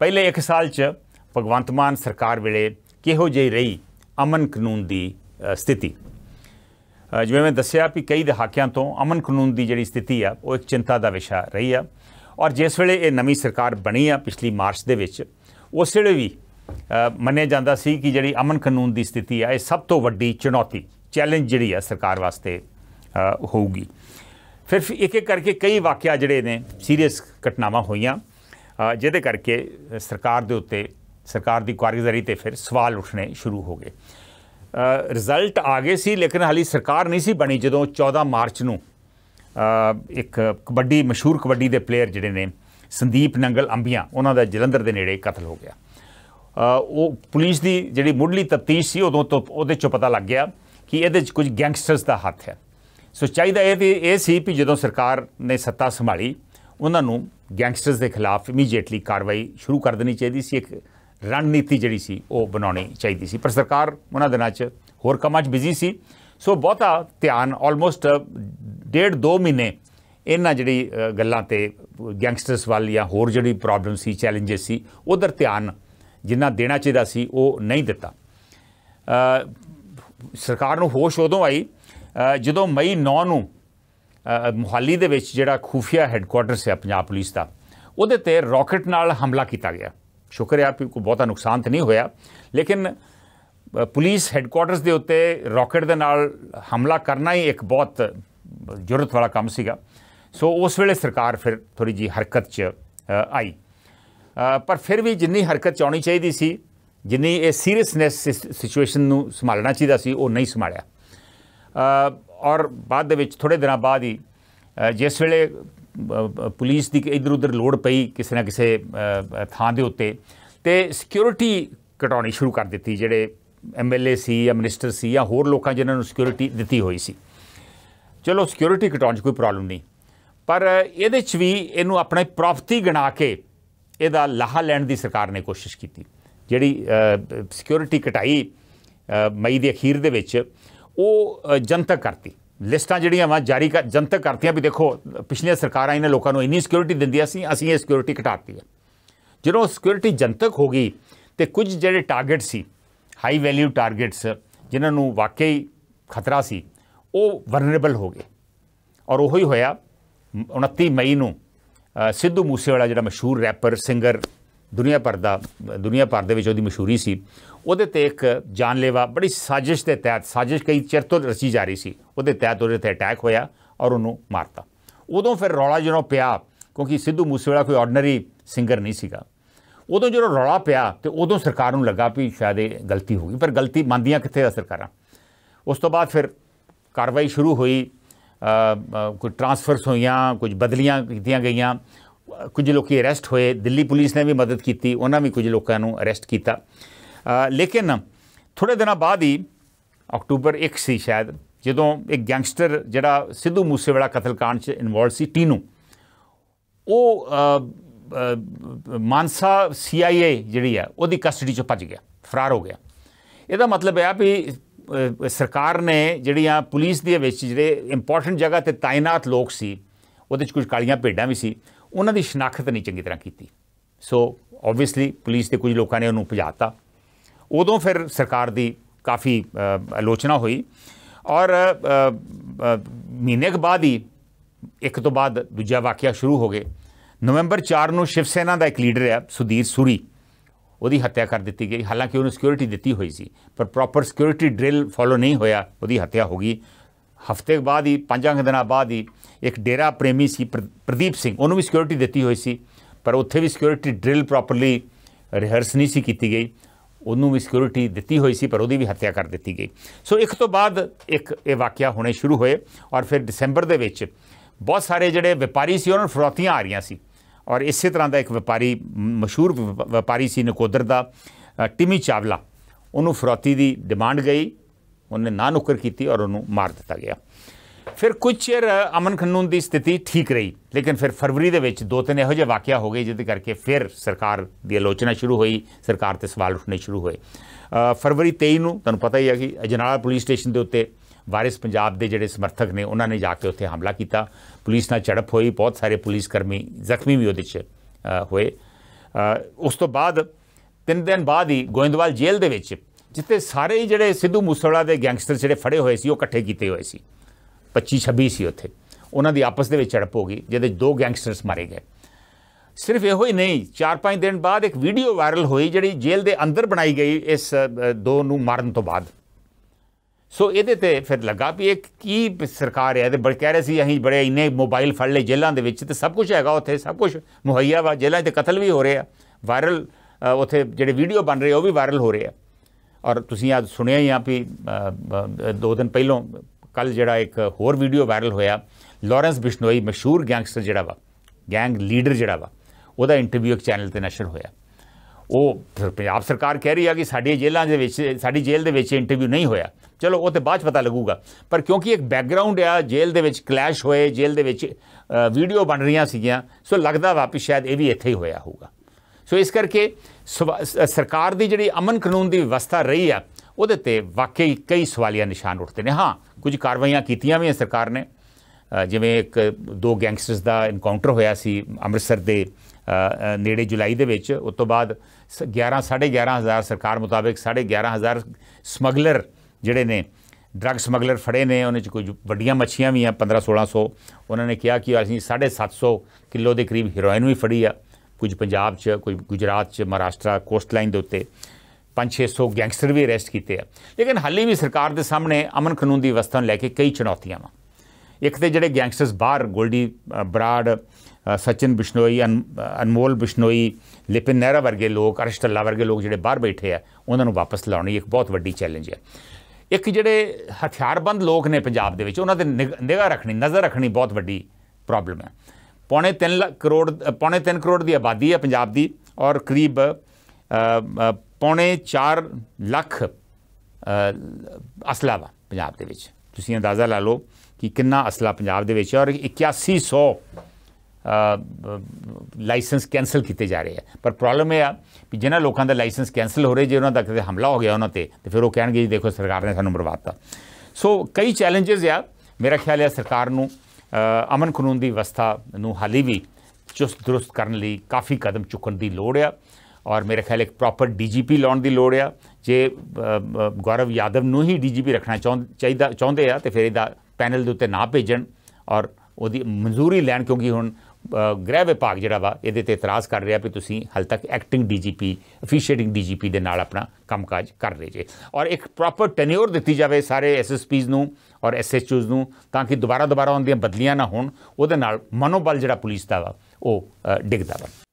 ਪਹਿਲੇ 1 ਸਾਲ 'ਚ ਭਗਵੰਤ ਮਾਨ ਸਰਕਾਰ ਵੇਲੇ ਕਿਹੋ ਜਿਹੀ ਰਹੀ ਅਮਨ ਕਾਨੂੰਨ ਦੀ ਸਥਿਤੀ ਜਿਵੇਂ ਮੈਂ ਦੱਸਿਆ ਕਿ ਕਈ ਦਹਾਕਿਆਂ ਤੋਂ ਅਮਨ ਕਾਨੂੰਨ ਦੀ ਜਿਹੜੀ ਸਥਿਤੀ ਆ ਉਹ ਇੱਕ ਚਿੰਤਾ ਦਾ ਵਿਸ਼ਾ ਰਹੀ ਆ ਔਰ ਜਿਸ ਵੇਲੇ ਇਹ ਨਵੀਂ ਸਰਕਾਰ ਬਣੀ ਆ ਪਿਛਲੀ ਮਾਰਚ ਦੇ ਵਿੱਚ ਉਸ ਵੇਲੇ ਵੀ ਮੰਨਿਆ ਜਾਂਦਾ ਸੀ ਕਿ ਜਿਹੜੀ ਅਮਨ ਕਾਨੂੰਨ ਦੀ ਸਥਿਤੀ ਆ ਇਹ ਸਭ ਤੋਂ ਵੱਡੀ ਚੁਣੌਤੀ ਚੈਲੰਜ ਜਿਹੜੀ ਆ ਸਰਕਾਰ ਵਾਸਤੇ ਹੋਊਗੀ ਫਿਰ ਇੱਕ ਇੱਕ ਕਰਕੇ ਕਈ ਵਾਕਿਆ ਜਿਹੜੇ ਨੇ ਸੀਰੀਅਸ ਘਟਨਾਵਾਂ ਹੋਈਆਂ ਜਿਹਦੇ ਕਰਕੇ ਸਰਕਾਰ ਦੇ ਉੱਤੇ ਸਰਕਾਰ ਦੀ ਕਾਰਗੁਜ਼ਾਰੀ ਤੇ ਫਿਰ ਸਵਾਲ ਉੱਠਣੇ ਸ਼ੁਰੂ ਹੋ ਗਏ ਰਿਜ਼ਲਟ ਆ ਗਏ ਸੀ ਲੇਕਿਨ ਹਾਲੀ ਸਰਕਾਰ ਨਹੀਂ ਸੀ ਬਣੀ ਜਦੋਂ 14 ਮਾਰਚ ਨੂੰ ਇੱਕ ਕਬੱਡੀ ਮਸ਼ਹੂਰ ਕਬੱਡੀ ਦੇ ਪਲੇਅਰ ਜਿਹੜੇ ਨੇ ਸੰਦੀਪ ਨੰਗਲ ਅੰਬੀਆਂ ਉਹਨਾਂ ਦਾ ਜਲੰਧਰ ਦੇ ਨੇੜੇ ਕਤਲ ਹੋ ਗਿਆ ਉਹ ਪੁਲਿਸ ਦੀ ਜਿਹੜੀ ਮੁੱਢਲੀ ਤਫਤੀਸ਼ ਸੀ ਉਦੋਂ ਤੋਂ ਉਹਦੇ ਚੋਂ ਪਤਾ ਲੱਗ ਗਿਆ ਕਿ ਇਹਦੇ 'ਚ ਕੁਝ ਗੈਂਗਸਟਰਸ ਦਾ ਹੱਥ ਹੈ ਸੋ ਚਾਹੀਦਾ ਇਹ ਇਹ ਸੀ ਵੀ ਜਦੋਂ ਸਰਕਾਰ ਨੇ ਸੱਤਾ ਸੰਭਾਲੀ ਉਹਨਾਂ ਨੂੰ ਗੈਂਗਸਟਰਸ ਦੇ ਖਿਲਾਫ ਇਮੀਡੀਏਟਲੀ ਕਾਰਵਾਈ ਸ਼ੁਰੂ ਕਰ ਦੇਣੀ ਚਾਹੀਦੀ ਸੀ ਇੱਕ ਰਣਨੀਤੀ ਜਿਹੜੀ ਸੀ ਉਹ ਬਣਾਉਣੀ ਚਾਹੀਦੀ ਸੀ ਪਰ ਸਰਕਾਰ ਉਹਨਾਂ ਦਿਨਾਂ 'ਚ ਹੋਰ ਕੰਮਾਂ 'ਚ ਬਿਜ਼ੀ ਸੀ ਸੋ ਬਹੁਤਾ ਧਿਆਨ ਆਲਮੋਸਟ ਡੇਢ 2 ਮਹੀਨੇ ਇਹਨਾਂ ਜਿਹੜੀ ਗੱਲਾਂ ਤੇ ਗੈਂਗਸਟਰਸ ਵੱਲ ਜਾਂ ਹੋਰ ਜਿਹੜੀ ਪ੍ਰੋਬਲਮ ਸੀ ਚੈਲੰਜਸ ਸੀ ਉਧਰ ਧਿਆਨ ਜਿੰਨਾ ਦੇਣਾ ਚਾਹੀਦਾ ਸੀ ਉਹ ਨਹੀਂ ਦਿੱਤਾ ਸਰਕਾਰ ਨੂੰ ਹੋਸ਼ ਉਦੋਂ ਆਈ ਜਦੋਂ ਮਈ 9 ਨੂੰ ਮੁਹਾਲੀ ਦੇ ਵਿੱਚ ਜਿਹੜਾ ਖੂਫੀਆ ਹੈੱਡਕੁਆਰਟਰ ਸੀ ਪੰਜਾਬ ਪੁਲਿਸ ਦਾ ਉਹਦੇ ਤੇ ਰਾਕਟ ਨਾਲ ਹਮਲਾ ਕੀਤਾ ਗਿਆ ਸ਼ੁਕਰ ਹੈ ਆਪ ਕੋਈ ਬਹੁਤਾ ਨੁਕਸਾਨ ਤੇ ਨਹੀਂ ਹੋਇਆ ਲੇਕਿਨ ਪੁਲਿਸ ਹੈੱਡਕੁਆਰਟਰਸ ਦੇ ਉੱਤੇ ਰਾਕਟ ਦੇ ਨਾਲ ਹਮਲਾ ਕਰਨਾ ਹੀ ਇੱਕ ਬਹੁਤ ਜ਼ਰੂਰਤ ਵਾਲਾ ਕੰਮ ਸੀਗਾ ਸੋ ਉਸ ਵੇਲੇ ਸਰਕਾਰ ਫਿਰ ਥੋੜੀ ਜੀ ਹਰਕਤ 'ਚ ਆਈ ਪਰ ਫਿਰ ਵੀ ਜਿੰਨੀ ਹਰਕਤ ਚਾਉਣੀ ਚਾਹੀਦੀ ਸੀ ਜਿੰਨੀ ਇਹ ਸੀਰੀਅਸਨੈਸ ਸਿਚੁਏਸ਼ਨ ਨੂੰ ਸੰਭਾਲਣਾ ਚਾਹੀਦਾ ਸੀ ਉਹ ਨਹੀਂ ਸੰਭਾਲਿਆ ਔਰ ਬਾਅਦ ਦੇ ਵਿੱਚ ਥੋੜੇ ਦਿਨਾਂ ਬਾਅਦ ਹੀ ਜਿਸ ਵੇਲੇ ਪੁਲਿਸ ਦੀ ਇਧਰ ਉਧਰ ਲੋੜ ਪਈ ਕਿਸੇ ਨਾ ਕਿਸੇ ਥਾਂ ਦੇ ਉੱਤੇ ਤੇ ਸਿਕਿਉਰਿਟੀ ਘਟਾਉਣੀ ਸ਼ੁਰੂ ਕਰ ਦਿੱਤੀ ਜਿਹੜੇ ਐਮਐਲਏ ਸੀ ਜਾਂ ਮਿਨਿਸਟਰ ਸੀ ਜਾਂ ਹੋਰ ਲੋਕਾਂ ਜਿਨ੍ਹਾਂ ਨੂੰ ਸਿਕਿਉਰਿਟੀ ਦਿੱਤੀ ਹੋਈ ਸੀ ਚਲੋ ਸਿਕਿਉਰਿਟੀ ਘਟਾਉਣ 'ਚ ਕੋਈ ਪ੍ਰੋਬਲਮ ਨਹੀਂ ਪਰ ਇਹਦੇ 'ਚ ਵੀ ਇਹਨੂੰ ਆਪਣੇ ਪ੍ਰਾਪਰਟੀ ਗਿਣਾ ਕੇ ਇਹਦਾ ਲਾਹਾ ਲੈਣ ਦੀ ਸਰਕਾਰ ਨੇ ਕੋਸ਼ਿਸ਼ ਕੀਤੀ ਜਿਹੜੀ ਸਿਕਿਉਰਿਟੀ ਘਟਾਈ ਮਈ ਦੇ ਅਖੀਰ ਦੇ ਵਿੱਚ ਉਹ ਜਨਤਕ ਕਰਤੀ ਲਿਸਟਾਂ ਜਿਹੜੀਆਂ ਵਾ ਜਾਰੀ ਕਰ ਜਨਤਕ ਕਰਤੀਆਂ ਵੀ ਦੇਖੋ ਪਿਛਲੀਆਂ ਸਰਕਾਰਾਂ ਇਹਨਾਂ ਲੋਕਾਂ ਨੂੰ ਇੰਨੀ ਸਿਕਿਉਰਿਟੀ ਦਿੰਦੀਆਂ ਸੀ ਅਸੀਂ ਇਹ ਸਿਕਿਉਰਿਟੀ ਘਟਾਤੀ ਹੈ ਜਦੋਂ ਸਿਕਿਉਰਿਟੀ ਜਨਤਕ ਹੋ ਗਈ ਤੇ ਕੁਝ ਜਿਹੜੇ ਟਾਰਗੇਟ ਸੀ ਹਾਈ ਵੈਲਿਊ ਟਾਰਗੇਟਸ ਜਿਨ੍ਹਾਂ ਨੂੰ ਵਾਕਈ ਖਤਰਾ ਸੀ ਉਹ ਵਰਨਰੇਬਲ ਹੋ ਗਏ ਔਰ ਉਹੀ ਹੋਇਆ 29 ਮਈ ਨੂੰ ਸਿੱਧੂ ਮੂਸੇਵਾਲਾ ਜਿਹੜਾ ਮਸ਼ਹੂਰ ਰੈਪਰ ਸਿੰਗਰ ਦੁਨੀਆ ਭਰ ਦਾ ਦੁਨੀਆ ਭਰ ਦੇ ਵਿੱਚ ਉਹਦੀ ਮਸ਼ਹੂਰੀ ਸੀ ਉਹਦੇ ਤੇ ਇੱਕ ਜਾਨਲੇਵਾ ਬੜੀ ਸਾਜ਼ਿਸ਼ ਦੇ ਤਹਿਤ ਸਾਜ਼ਿਸ਼ ਕਈ ਚਿਰ ਤੋਂ ਰਚੀ ਜਾ ਰਹੀ ਸੀ ਉਹਦੇ ਤਹਿਤ ਉਹਦੇ ਤੇ ਅਟੈਕ ਹੋਇਆ ਔਰ ਉਹਨੂੰ ਮਾਰਤਾ ਉਦੋਂ ਫਿਰ ਰੌਲਾ ਜਿਹੜਾ ਪਿਆ ਕਿਉਂਕਿ ਸਿੱਧੂ ਮੂਸੇਵਾਲਾ ਕੋਈ ਆਰਡੀਨਰੀ ਸਿੰਗਰ ਨਹੀਂ ਸੀਗਾ ਉਦੋਂ ਜਦੋਂ ਰੌਲਾ ਪਿਆ ਤੇ ਉਦੋਂ ਸਰਕਾਰ ਨੂੰ ਲੱਗਾ ਵੀ ਸ਼ਾਇਦ ਇਹ ਗਲਤੀ ਹੋ ਗਈ ਪਰ ਗਲਤੀ ਮੰਨਦੀਆਂ ਕਿੱਥੇ ਆ ਸਰਕਾਰਾਂ ਉਸ ਤੋਂ ਬਾਅਦ ਫਿਰ ਕਾਰਵਾਈ ਸ਼ੁਰੂ ਹੋਈ ਕੋਈ ਟ੍ਰਾਂਸਫਰਸ ਹੋਈਆਂ ਕੁਝ ਬਦਲੀਆਂ ਕੀਤੀਆਂ ਗਈਆਂ ਕੁਝ ਲੋਕੀ ਅਰੈਸਟ ਹੋਏ ਦਿੱਲੀ ਪੁਲਿਸ ਨੇ ਵੀ ਮਦਦ ਕੀਤੀ ਉਹਨਾਂ ਵੀ ਕੁਝ ਲੋਕਾਂ ਨੂੰ ਅਰੈਸਟ ਕੀਤਾ ਲੇਕਿਨ ਥੋੜੇ ਦਿਨਾਂ ਬਾਅਦ ਹੀ ਅਕਤੂਬਰ 1 ਸੀ ਸ਼ਾਇਦ ਜਦੋਂ ਇੱਕ ਗੈਂਗਸਟਰ ਜਿਹੜਾ ਸਿੱਧੂ ਮੂਸੇਵਾਲਾ ਕਤਲकांड 'ਚ ਇਨਵੋਲਡ ਸੀ ਟੀਨੂ ਉਹ ਮਾਨਸਾ ਸੀਆਈਏ ਜਿਹੜੀ ਆ ਉਹਦੀ ਕਸਟਡੀ 'ਚੋਂ ਭੱਜ ਗਿਆ ਫਰਾਰ ਹੋ ਗਿਆ ਇਹਦਾ ਮਤਲਬ ਹੈ ਵੀ ਸਰਕਾਰ ਨੇ ਜਿਹੜੀਆਂ ਪੁਲਿਸ ਦੇ ਵਿੱਚ ਜਿਹੜੇ ਇੰਪੋਰਟੈਂਟ ਜਗ੍ਹਾ ਤੇ ਤਾਇਨਾਤ ਲੋਕ ਸੀ ਉਹਦੇ 'ਚ ਕੁਝ ਕਾਲੀਆਂ ਭੇਡਾਂ ਵੀ ਸੀ ਉਹਨਾਂ ਦੀ ਸ਼ਨਾਖਤ ਨਹੀਂ ਚੰਗੀ ਤਰ੍ਹਾਂ ਕੀਤੀ ਸੋ ਆਬਵੀਅਸਲੀ ਪੁਲਿਸ ਦੇ ਕੁਝ ਲੋਕਾਂ ਨੇ ਉਹਨੂੰ ਭਜਾਤਾ ਉਦੋਂ ਫਿਰ ਸਰਕਾਰ ਦੀ ਕਾਫੀ ਆਲੋਚਨਾ ਹੋਈ ਔਰ ਮਹੀਨੇ ਕੇ ਬਾਅਦ ਹੀ ਇੱਕ ਤੋਂ ਬਾਅਦ ਦੂਜਾ ਵਾਕਿਆ ਸ਼ੁਰੂ ਹੋ ਗਏ ਨਵੰਬਰ 4 ਨੂੰ ਸ਼ਿਵ ਸੈਨਾ ਦਾ ਇੱਕ ਲੀਡਰ ਹੈ ਸੁਧੀਰ ਸੂਰੀ ਉਹਦੀ ਹੱਤਿਆ ਕਰ ਦਿੱਤੀ ਗਈ ਹਾਲਾਂਕਿ ਉਹਨੂੰ ਸਿਕਿਉਰਿਟੀ ਦਿੱਤੀ ਹੋਈ ਸੀ ਪਰ ਪ੍ਰੋਪਰ ਸਿਕਿਉਰਿਟੀ ਡ੍ਰਿਲ ਫਾਲੋ ਨਹੀਂ ਹੋਇਆ ਉਹਦੀ ਹੱਤਿਆ ਹੋ ਗਈ ਹਫਤੇ ਬਾਅਦ ਹੀ ਪੰਜਾਂ ਦਿਨਾਂ ਬਾਅਦ ਹੀ ਇੱਕ ਡੇਰਾ ਪ੍ਰੇਮੀ ਸੀ ਪ੍ਰਦੀਪ ਸਿੰਘ ਉਹਨੂੰ ਵੀ ਸਿਕਿਉਰਿਟੀ ਦਿੱਤੀ ਹੋਈ ਸੀ ਪਰ ਉੱਥੇ ਵੀ ਸਿਕਿਉਰਿਟੀ ਡ੍ਰਿਲ ਪ੍ਰੋਪਰਲੀ ਰਿਹਰਸ ਨਹੀਂ ਸੀ ਕੀਤੀ ਗਈ ਉਹਨੂੰ ਵੀ ਸਿਕਿਉਰਿਟੀ ਦਿੱਤੀ ਹੋਈ ਸੀ ਪਰ ਉਹਦੀ ਵੀ ਹੱਤਿਆ ਕਰ ਦਿੱਤੀ ਗਈ ਸੋ ਇੱਕ ਤੋਂ ਬਾਅਦ ਇੱਕ ਇਹ ਵਾਕਿਆ ਹੋਣੇ ਸ਼ੁਰੂ ਹੋਏ ਔਰ ਫਿਰ ਦਸੰਬਰ ਦੇ ਵਿੱਚ ਬਹੁਤ ਸਾਰੇ ਜਿਹੜੇ ਵਪਾਰੀ ਸੀ ਉਹਨਾਂ ਨੂੰ ਫਰੋਤੀਆਂ ਆ ਰਹੀਆਂ ਸੀ ਔਰ ਇਸੇ ਤਰ੍ਹਾਂ ਦਾ ਇੱਕ ਵਪਾਰੀ ਮਸ਼ਹੂਰ ਵਪਾਰੀ ਸੀ ਨਕੋਦਰ ਦਾ ਟਿਮੀ ਚਾਵਲਾ ਉਹਨੂੰ ਫਰੋਤੀ ਦੀ ਡਿਮਾਂਡ ਗਈ ਉਹਨੇ ਨਾ ਨੁਕਰ ਕੀਤੀ ਔਰ ਉਹਨੂੰ ਮਾਰ ਦਿੱਤਾ ਗਿਆ ਫਿਰ ਕੁਝ ਚਿਰ ਅਮਨ ਖੰਨੂਨ ਦੀ ਸਥਿਤੀ ਠੀਕ ਰਹੀ ਲੇਕਿਨ ਫਿਰ ਫਰਵਰੀ ਦੇ ਵਿੱਚ ਦੋ ਤਿੰਨ ਇਹੋ ਜਿਹੇ ਵਾਕਿਆ ਹੋ ਗਏ ਜਿਹਦੇ ਕਰਕੇ ਫਿਰ ਸਰਕਾਰ ਦੀ ਆਲੋਚਨਾ ਸ਼ੁਰੂ ਹੋਈ ਸਰਕਾਰ ਤੇ ਸਵਾਲ ਉੱਠਣੇ ਸ਼ੁਰੂ ਹੋਏ ਫਰਵਰੀ 23 ਨੂੰ ਤੁਹਾਨੂੰ ਪਤਾ ਹੀ ਹੈ ਕਿ ਅਜਨਾਲਾ ਪੁਲਿਸ ਸਟੇਸ਼ਨ ਦੇ ਉੱਤੇ ਵਾਰਿਸ ਪੰਜਾਬ ਦੇ ਜਿਹੜੇ ਸਮਰਥਕ ਨੇ ਉਹਨਾਂ ਨੇ ਜਾ ਕੇ ਉੱਥੇ ਹਮਲਾ ਕੀਤਾ ਪੁਲਿਸ ਨਾਲ ਝੜਪ ਹੋਈ ਬਹੁਤ ਸਾਰੇ ਪੁਲਿਸ ਕਰਮੀ ਜ਼ਖਮੀ ਵੀ ਉਹਦੇ 'ਚ ਹੋਏ ਉਸ ਤੋਂ ਬਾਅਦ ਤਿੰਨ ਦਿਨ ਬਾਅਦ ਹੀ ਗੋਇੰਦਵਾਲ ਜੇਲ੍ਹ ਦੇ ਵਿੱਚ ਜਿੱਤੇ ਸਾਰੇ ਜਿਹੜੇ ਸਿੱਧੂ ਮੂਸੇਵਾਲਾ ਦੇ ਗੈਂਗਸਟਰ ਜਿਹੜੇ ਫੜੇ ਹੋਏ ਸੀ ਉਹ ਇਕੱਠੇ ਕੀਤੇ ਹੋਏ ਸੀ 25 26 ਸੀ ਉੱਥੇ ਉਹਨਾਂ ਦੀ ਆਪਸ ਦੇ ਵਿੱਚ ਝੜਪ ਹੋ ਗਈ ਜਿਹਦੇ ਦੋ ਗੈਂਗਸਟਰਸ ਮਾਰੇ ਗਏ ਸਿਰਫ ਇਹੋ ਹੀ ਨਹੀਂ 4-5 ਦਿਨ ਬਾਅਦ ਇੱਕ ਵੀਡੀਓ ਵਾਇਰਲ ਹੋਈ ਜਿਹੜੀ ਜੇਲ੍ਹ ਦੇ ਅੰਦਰ ਬਣਾਈ ਗਈ ਇਸ ਦੋ ਨੂੰ ਮਾਰਨ ਤੋਂ ਬਾਅਦ ਸੋ ਇਹਦੇ ਤੇ ਫਿਰ ਲੱਗਾ ਵੀ ਇਹ ਕੀ ਸਰਕਾਰ ਹੈ ਤੇ ਬੜ ਕਹਿ ਰਹੇ ਸੀ ਅਸੀਂ ਬੜੇ ਇੰਨੇ ਮੋਬਾਈਲ ਫੜ ਲਏ ਜੇਲ੍ਹਾਂ ਦੇ ਵਿੱਚ ਤੇ ਸਭ ਕੁਝ ਹੈਗਾ ਉੱਥੇ ਸਭ ਕੁਝ ਮੁਹੱਈਆ ਵਾ ਜੇਲ੍ਹਾਂ ਤੇ ਕਤਲ ਵੀ ਹੋ ਰਿਹਾ ਵਾਇਰਲ ਉੱਥੇ ਜਿਹੜੇ ਵੀਡੀਓ ਬਣ ਰਹੇ ਉਹ ਵੀ ਵਾਇਰਲ ਹੋ ਰਹੇ ਆ ਔਰ ਤੁਸੀਂ ਅੱਜ ਸੁਣਿਆ ਹੀ ਆ ਵੀ ਦੋ ਦਿਨ ਪਹਿਲਾਂ ਕੱਲ ਜਿਹੜਾ ਇੱਕ ਹੋਰ ਵੀਡੀਓ ਵਾਇਰਲ ਹੋਇਆ ਲਾਰੈਂਸ ਬਿਸ਼ਨੋਈ ਮਸ਼ਹੂਰ ਗੈਂਗਸਟਰ ਜਿਹੜਾ ਵਾ ਗੈਂਗ ਲੀਡਰ ਜਿਹੜਾ ਵਾ ਉਹਦਾ ਇੰਟਰਵਿਊ ਇੱਕ ਚੈਨਲ ਤੇ ਨਸ਼ਰ ਹੋਇਆ ਉਹ ਪੰਜਾਬ ਸਰਕਾਰ ਕਹਿ ਰਹੀ ਆ ਕਿ ਸਾਡੀ ਜੇਲ੍ਹਾਂ ਦੇ ਵਿੱਚ ਸਾਡੀ ਜੇਲ੍ਹ ਦੇ ਵਿੱਚ ਇੰਟਰਵਿਊ ਨਹੀਂ ਹੋਇਆ ਚਲੋ ਉਹ ਤੇ ਬਾਅਦ ਪਤਾ ਲੱਗੂਗਾ ਪਰ ਕਿਉਂਕਿ ਇੱਕ ਬੈਕਗ੍ਰਾਉਂਡ ਆ ਜੇਲ੍ਹ ਦੇ ਵਿੱਚ ਕਲੈਸ਼ ਹੋਏ ਜੇਲ੍ਹ ਦੇ ਵਿੱਚ ਵੀਡੀਓ ਬਣ ਰਹੀਆਂ ਸੀਗੀਆਂ ਸੋ ਲੱਗਦਾ ਵਾ ਸ਼ਾਇਦ ਇਹ ਵੀ ਇੱਥੇ ਹੀ ਹੋਇਆ ਹੋਊਗਾ ਸੋ ਇਸ ਕਰਕੇ ਸਰਕਾਰ ਦੀ ਜਿਹੜੀ ਅਮਨ ਕਾਨੂੰਨ ਦੀ ਵਿਵਸਥਾ ਰਹੀ ਆ ਉਹਦੇ ਤੇ ਵਾਕਈ ਕਈ ਸਵਾਲੀਆ ਨਿਸ਼ਾਨ ਉੱਠਦੇ ਨੇ ਹਾਂ ਕੁਝ ਕਾਰਵਾਈਆਂ ਕੀਤੀਆਂ ਵੀ ਸਰਕਾਰ ਨੇ ਜਿਵੇਂ ਇੱਕ ਦੋ ਗੈਂਗਸਟਰਸ ਦਾ ਇਨਕਾਊਂਟਰ ਹੋਇਆ ਸੀ ਅੰਮ੍ਰਿਤਸਰ ਦੇ ਨੇੜੇ ਜੁਲਾਈ ਦੇ ਵਿੱਚ ਉਸ ਤੋਂ ਬਾਅਦ 11 11500 ਸਰਕਾਰ ਮੁਤਾਬਕ 11500 ਸਮਗਲਰ ਜਿਹੜੇ ਨੇ ਡਰੱਗ ਸਮਗਲਰ ਫੜੇ ਨੇ ਉਹਨਾਂ 'ਚ ਕੋਈ ਵੱਡੀਆਂ ਮੱਛੀਆਂ ਵੀ ਆ 15 1600 ਉਹਨਾਂ ਨੇ ਕਿਹਾ ਕਿ ਅਸੀਂ 750 ਕਿਲੋ ਦੇ ਕਰੀਬ ਹੀਰੋਇਨ ਵੀ ਫੜੀ ਆ ਕੁਝ ਪੰਜਾਬ 'ਚ ਕੋਈ ਗੁਜਰਾਤ 'ਚ ਮਹਾਰਾਸ਼ਟਰ ਕੋਸਟ ਲਾਈਨ ਦੇ ਉੱਤੇ 5-600 ਗੈਂਗਸਟਰ ਵੀ ਅਰੈਸਟ ਕੀਤੇ ਆ ਲੇਕਿਨ ਹਾਲੇ ਵੀ ਸਰਕਾਰ ਦੇ ਸਾਹਮਣੇ ਅਮਨ ਕਾਨੂੰਨ ਦੀ ਵਿਵਸਥਾ ਨੂੰ ਲੈ ਕੇ ਕਈ ਚੁਣੌਤੀਆਂ ਆ ਇੱਕ ਤੇ ਜਿਹੜੇ ਗੈਂਗਸਟਰਸ ਬਾਹਰ ਗੋਲਡੀ ਬਰਾੜ ਸਚਿਨ ਬਿਸ਼ਨੋਈ ਅਨਮੋਲ ਬਿਸ਼ਨੋਈ ਲਿਪਨ ਨਹਿਰਾ ਵਰਗੇ ਲੋਕ ਅਰਸ਼ ਵਰਗੇ ਲੋਕ ਜਿਹੜੇ ਬਾਹਰ ਬੈਠੇ ਆ ਉਹਨਾਂ ਨੂੰ ਵਾਪਸ ਲਾਉਣੀ ਇੱਕ ਬਹੁਤ ਵੱਡੀ ਚੈਲੰਜ ਹੈ ਇੱਕ ਜਿਹੜੇ ਹਥਿਆਰਬੰਦ ਲੋਕ ਨੇ ਪੰਜਾਬ ਦੇ ਵਿੱਚ ਉਹਨਾਂ ਤੇ ਨਿਗਾਹ ਰੱਖਣੀ ਨਜ਼ਰ ਰੱਖਣੀ ਬਹੁਤ ਵੱਡੀ ਪ੍ਰੋਬਲਮ ਹੈ ਪੌਣੇ 3 ਕਰੋੜ ਪੌਣੇ 3 ਕਰੋੜ ਦੀ ਆਬਾਦੀ ਹੈ ਪੰਜਾਬ ਦੀ ਔਰ ਕਰੀਬ ਪੌਣੇ 4 ਲੱਖ ਅਸਲਾ ਪੰਜਾਬ ਦੇ ਵਿੱਚ ਤੁਸੀਂ ਅੰਦਾਜ਼ਾ ਲਾ ਲਓ ਕਿ ਕਿੰਨਾ ਅਸਲਾ ਪੰਜਾਬ ਦੇ ਵਿੱਚ ਹੈ ਔਰ 8100 ਲਾਇਸੈਂਸ ਕੈਨਸਲ ਕੀਤੇ ਜਾ ਰਹੇ ਆ ਪਰ ਪ੍ਰੋਬਲਮ ਇਹ ਆ ਕਿ ਜਿਹਨਾਂ ਲੋਕਾਂ ਦਾ ਲਾਇਸੈਂਸ ਕੈਨਸਲ ਹੋ ਰਹੇ ਜੇ ਉਹਨਾਂ ਦਾ ਕਿਤੇ ਹਮਲਾ ਹੋ ਗਿਆ ਉਹਨਾਂ ਤੇ ਤੇ ਫਿਰ ਉਹ ਕਹਿਣਗੇ ਜੀ ਦੇਖੋ ਸਰਕਾਰ ਨੇ ਸਾਨੂੰ ਬਰਬਾਦਤਾ ਸੋ ਕਈ ਚੈਲੰਜਸ ਆ ਮੇਰਾ ਖਿਆਲ ਹੈ ਸਰਕਾਰ ਨੂੰ ਅਮਨ ਕਾਨੂੰਨ ਦੀ ਵਿਵਸਥਾ ਨੂੰ ਹਾਲੀ ਵੀ ਚੁਸਤ ਦਰੁਸਤ ਕਰਨ ਲਈ ਕਾਫੀ ਕਦਮ ਚੁੱਕਣ ਦੀ ਲੋੜ ਆ ਔਰ ਮੇਰੇ ਖਿਆਲ ਇੱਕ ਪ੍ਰੋਪਰ ਡੀਜੀਪੀ ਲਾਉਣ ਦੀ ਲੋੜ ਆ ਜੇ ਗੌਰਵ ਯਾਦਵ ਨੂੰ ਹੀ ਡੀਜੀਪੀ ਰੱਖਣਾ ਚਾਹੁੰਦੇ ਆ ਤੇ ਫਿਰ ਇਹਦਾ ਪੈਨਲ ਦੇ ਉੱਤੇ ਨਾ ਭੇਜਣ ਔਰ ਉਹਦੀ ਮਨਜ਼ੂਰੀ ਲੈਣ ਕਿਉਂਕਿ ਹੁਣ ਗ੍ਰਹਿ ਵਿਭਾਗ ਜਿਹੜਾ ਵਾ ਇਹਦੇ ਤੇ ਇਤਰਾਜ਼ ਕਰ ਰਿਹਾ ਵੀ ਤੁਸੀਂ ਹਲ ਤੱਕ ਐਕਟਿੰਗ ਡੀਜੀਪੀ ਅਫੀਸ਼ੀਏਟਿੰਗ ਡੀਜੀਪੀ ਦੇ ਨਾਲ ਆਪਣਾ ਕੰਮਕਾਜ ਕਰ ਰਹੇ ਜੇ ਔਰ ਇੱਕ ਪ੍ਰੋਪਰ ਟੈਨਿਓਰ ਦਿੱਤੀ ਜਾਵੇ ਸਾਰੇ ਐਸਐਸਪੀਜ਼ ਨੂੰ ਔਰ ਐਸਐਚਓਜ਼ ਨੂੰ ਤਾਂ ਕਿ ਦੁਬਾਰਾ ਦੁਬਾਰਾ ਆਉਂਦੀਆਂ ਬਦਲੀਆਂ ਨਾ ਹੋਣ ਉਹਦੇ ਨਾਲ ਮਨੋਬਲ ਜਿਹੜਾ ਪੁਲਿਸ ਦਾ ਵਾ ਉਹ ਡਿੱਗਦਾ ਵਾ